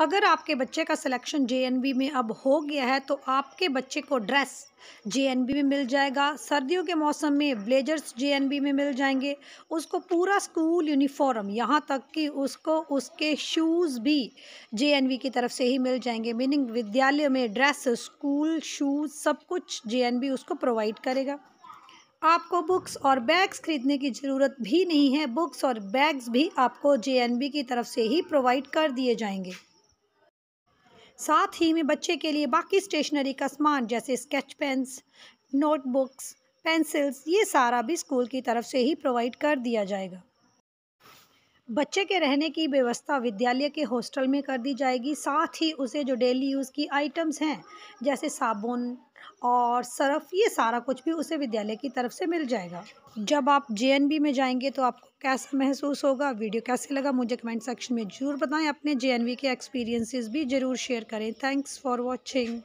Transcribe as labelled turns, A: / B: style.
A: अगर आपके बच्चे का सिलेक्शन जे में अब हो गया है तो आपके बच्चे को ड्रेस जे में मिल जाएगा सर्दियों के मौसम में ब्लेजर्स जे में मिल जाएंगे उसको पूरा स्कूल यूनिफॉर्म यहाँ तक कि उसको उसके शूज़ भी जे की तरफ से ही मिल जाएंगे मीनिंग विद्यालय में ड्रेस स्कूल शूज़ सब कुछ जे उसको प्रोवाइड करेगा आपको बुक्स और बैग्स खरीदने की ज़रूरत भी नहीं है बुक्स और बैग्स भी आपको जे की तरफ से ही प्रोवाइड कर दिए जाएंगे साथ ही में बच्चे के लिए बाकी स्टेशनरी का सामान जैसे स्केच पेन्स नोटबुक्स पेंसिल्स ये सारा भी स्कूल की तरफ से ही प्रोवाइड कर दिया जाएगा बच्चे के रहने की व्यवस्था विद्यालय के हॉस्टल में कर दी जाएगी साथ ही उसे जो डेली यूज़ की आइटम्स हैं जैसे साबुन और सरफ ये सारा कुछ भी उसे विद्यालय की तरफ से मिल जाएगा जब आप जे में जाएंगे तो आपको कैसा महसूस होगा वीडियो कैसे लगा मुझे कमेंट सेक्शन में ज़रूर बताएं अपने जे के एक्सपीरियंसेस भी ज़रूर शेयर करें थैंक्स फॉर वॉचिंग